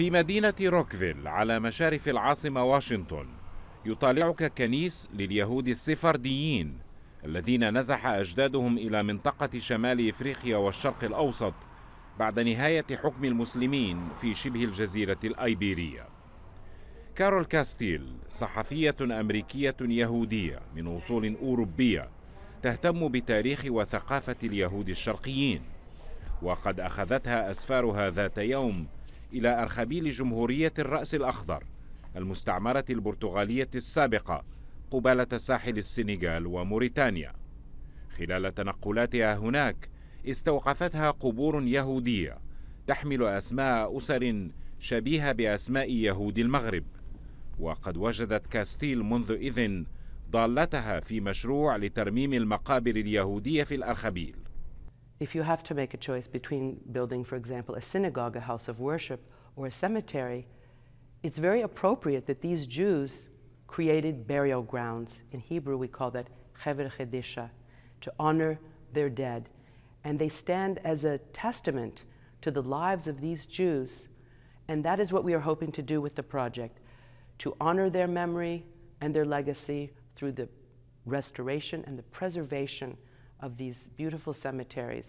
في مدينة روكفيل على مشارف العاصمة واشنطن يطالعك كنيس لليهود السفرديين الذين نزح أجدادهم إلى منطقة شمال إفريقيا والشرق الأوسط بعد نهاية حكم المسلمين في شبه الجزيرة الأيبيرية كارول كاستيل صحفية أمريكية يهودية من أصول أوروبية تهتم بتاريخ وثقافة اليهود الشرقيين وقد أخذتها أسفارها ذات يوم إلى أرخبيل جمهورية الرأس الأخضر المستعمرة البرتغالية السابقة قبالة ساحل السنغال وموريتانيا خلال تنقلاتها هناك استوقفتها قبور يهودية تحمل أسماء أسر شبيهة بأسماء يهود المغرب وقد وجدت كاستيل منذ إذن ضالتها في مشروع لترميم المقابر اليهودية في الأرخبيل if you have to make a choice between building, for example, a synagogue, a house of worship, or a cemetery, it's very appropriate that these Jews created burial grounds. In Hebrew, we call that Chever Chedisha, to honor their dead. And they stand as a testament to the lives of these Jews. And that is what we are hoping to do with the project to honor their memory and their legacy through the restoration and the preservation of these beautiful cemeteries.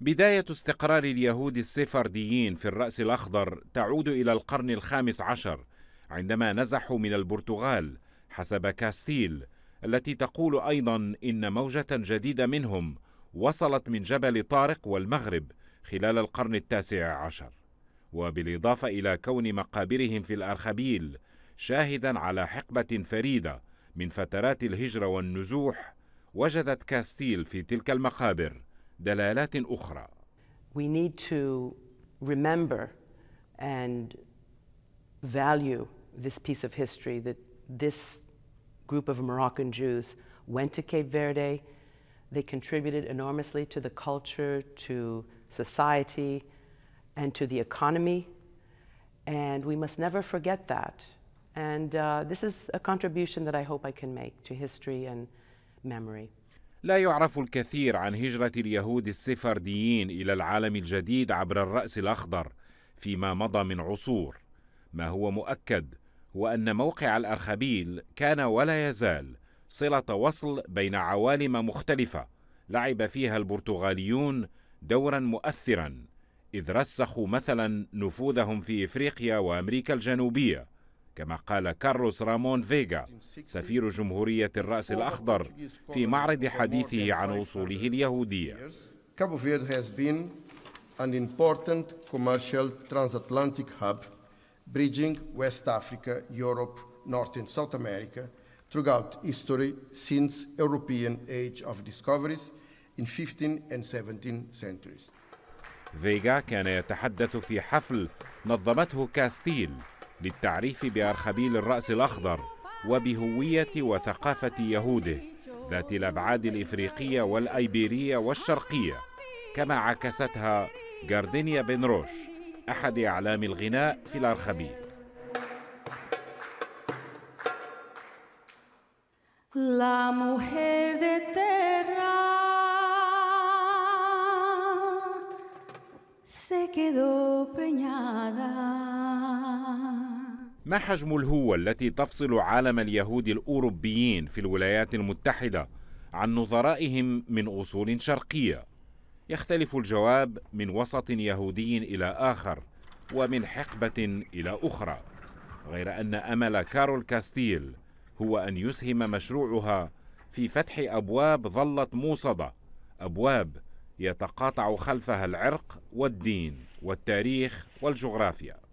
بداية استقرار اليهود السفارديين في الرأس الأخضر تعود إلى القرن الخامس عشر عندما نزحوا من البرتغال حسب كاستيل التي تقول أيضا إن موجة جديدة منهم وصلت من جبل طارق والمغرب خلال القرن التاسع عشر وبالإضافة إلى كون مقابرهم في الأرخبيل شاهدا على حقبة فريدة من فترات الهجرة والنزوح وجدت كاستيل في تلك المقابر دلالات أخرى We need to remember and value this piece of history that this group of Moroccan Jews went to Cape Verde. They contributed enormously to the culture, to society, and to the economy. And we must never forget that. And uh, this is a contribution that I hope I can make to history and memory. لا يعرف الكثير عن هجرة اليهود السفرديين إلى العالم الجديد عبر الرأس الأخضر فيما مضى من عصور. ما هو مؤكد هو أن موقع الأرخبيل كان ولا يزال صلة وصل بين عوالم مختلفة لعب فيها البرتغاليون دورا مؤثرا إذ رسخوا مثلا نفوذهم في إفريقيا وأمريكا الجنوبية كما قال كارلوس رامون فيغا سفير جمهورية الرأس الأخضر في معرض حديثه عن وصوله اليهودية Cabo Verde has been an important commercial transatlantic hub bridging West Africa, Europe, North and South America throughout history since European age of discoveries in 15 and 17 centuries. فيغا كان يتحدث في حفل نظمته كاستيل للتعريف بأرخبيل الرأس الأخضر وبهوية وثقافة يهوده ذات الأبعاد الإفريقية والأيبيرية والشرقية كما عكستها جاردينيا بن روش أحد أعلام الغناء في الأرخبيل La mujer de terra se quedó preñada. ما حجم الهوة التي تفصل عالم اليهود الأوروبيين في الولايات المتحدة عن نظرائهم من أصول شرقية؟ يختلف الجواب من وسط يهودي إلى آخر ومن حقبة إلى أخرى غير أن أمل كارول كاستيل هو أن يسهم مشروعها في فتح أبواب ظلت موصدة أبواب يتقاطع خلفها العرق والدين والتاريخ والجغرافيا